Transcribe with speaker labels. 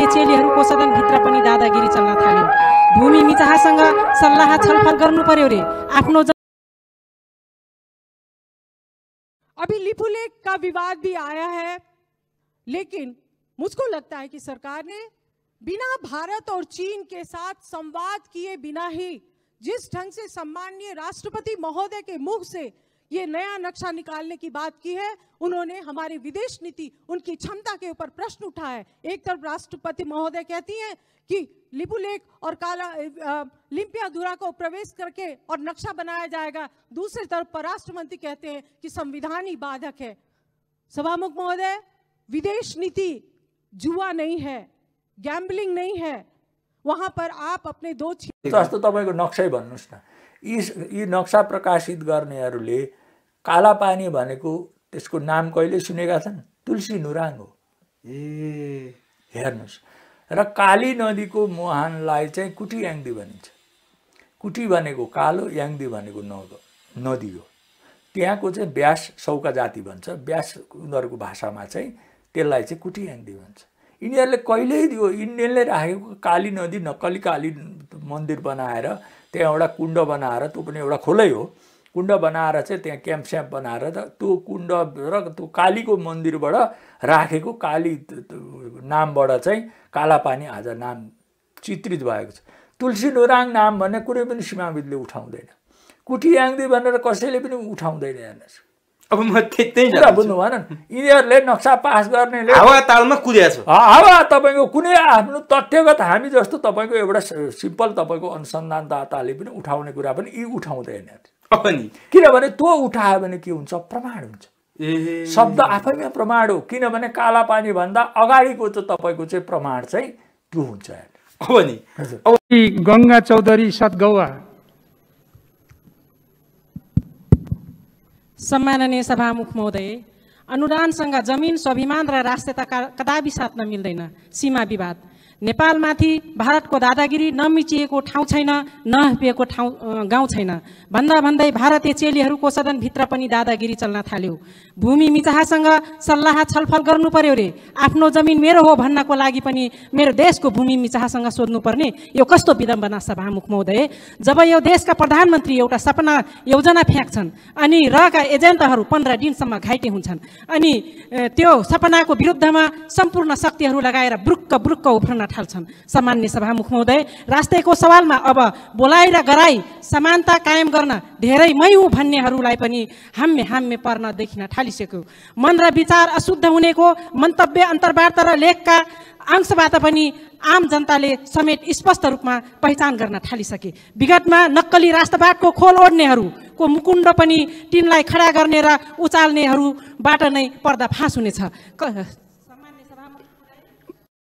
Speaker 1: चेली को सदन पनि दादागिरी चलना थाल्यो भूमि मिचाहसँग सलाह छलफल गर्नु रे आफ्नो
Speaker 2: अभी लिपुलेख का विवाद भी आया है लेकिन मुझको लगता है कि सरकार ने बिना भारत और चीन के साथ संवाद किए बिना ही जिस ढंग से सम्माननीय राष्ट्रपति महोदय के मुख से ये नया नक्शा निकालने की बात की है उन्होंने हमारी विदेश नीति उनकी क्षमता के ऊपर प्रश्न उठा है एक तरफ राष्ट्रपति महोदय कहती हैं कि लिपू लेक और काला लिम्पिया धुरा को प्रवेश करके और नक्शा बनाया जाएगा दूसरी तरफ पर मंत्री कहते हैं कि संविधान ही बाधक है सभामुख महोदय विदेश नीति जुआ नहीं है गैम्बलिंग नहीं है वहां पर आप अपने दो तो
Speaker 3: तो नक्शा ही न यी ये नक्शा प्रकाशित करने कालापानी भनेको त्यसको नाम कहिले सुनेका छन् तुलसी नुराङ हो ए हेर्नुहोस् र काली नदीको मुहानलाई चाहिँ कुटी याङ्दी भनिन्छ कुटी भनेको कालो याङ्दी भनेको नदी हो त्यहाँको चाहिँ ब्यास सौका जाति भन्छ ब्यास उनीहरूको भाषामा चाहिँ त्यसलाई चाहिँ कुटी याङ्दी भन्छ यिनीहरूले कहिल्यै यो इन्डियनले राखेको काली नदी नक्कली काली मन्दिर बनाएर त्यहाँ एउटा कुण्ड बनाएर त्यो पनि एउटा खोलै हो कुण्ड बनाएर चाहिँ त्यहाँ क्याम्प स्याम्प बनाएर त त्यो कुण्ड र त्यो कालीको मन्दिरबाट राखेको काली नामबाट चाहिँ कालापानी आज नाम चित्रित भएको छ तुलसी नोराङ नाम भन्ने कुनै पनि सीमाविदले उठाउँदैन कुटियाङ्दी भनेर कसैले पनि उठाउँदैन हेर्नुहोस् अब म त्यही बुझ्नु भएन यिनीहरूले नक्सा पास गर्नेले हावा तालमा कुदेछ हावा तपाईँको कुनै आफ्नो तथ्यगत हामी जस्तो तपाईँको एउटा सिम्पल तपाईँको अनुसन्धानदाताले पनि उठाउने कुरा पनि यी उठाउँदैन किनभने त्यो उठायो भने के हुन्छ प्रमाण हुन्छ ए शब्द आफैमा प्रमाण हो किनभने काला पानी भन्दा अगाडिको त तपाईँको चाहिँ प्रमाण चाहिँ त्यो हुन्छ अब नि गङ्गा चौधरी सतगौवा सम्माननीय
Speaker 1: सभामुख महोदय अनुदानसँग जमिन स्वाभिमान र राष्ट्रियता कदापि साथ मिल्दैन सीमा विवाद नेपालमाथि भारतको दादागिरी नमिचिएको ठाउँ छैन नहपिएको ठाउँ गाउँ छैन भन्दा भन्दै भारतीय चेलीहरूको सदनभित्र पनि दादागिरी चल्न थाल्यो भूमि मिचाहसँग सल्लाह छलफल गर्नु पर्यो रे आफ्नो जमिन मेरो हो भन्नको लागि पनि मेरो देशको भूमि मिचाहसँग सोध्नुपर्ने यो कस्तो विडम्बना सभामुख महोदय जब यो देशका प्रधानमन्त्री एउटा सपना योजना फ्याँक्छन् अनि रका एजेन्टहरू पन्ध्र दिनसम्म घाइते हुन्छन् अनि त्यो सपनाको विरुद्धमा सम्पूर्ण शक्तिहरू लगाएर ब्रुक्क ब्रुक्क उफ्रन ठाल्छन् सामान्य सभामुख हुँदै राष्ट्रको सवालमा अब बोलाइ र गराई समानता कायम गर्न धेरै मै हुँ भन्नेहरूलाई पनि हाम्मे हाम्मे पर्न देखिन थालिसक्यो मन र विचार अशुद्ध हुनेको मन्तव्य अन्तर्वार्ता र लेखका अंशबाट पनि आम जनताले समेत स्पष्ट रूपमा पहिचान गर्न थालिसके विगतमा नक्कली राष्ट्रवादको खोल ओढ्नेहरूको मुकुण्ड पनि तिनलाई खडा गर्ने र
Speaker 2: उचाल्नेहरूबाट नै पर्दा फाँस हुनेछ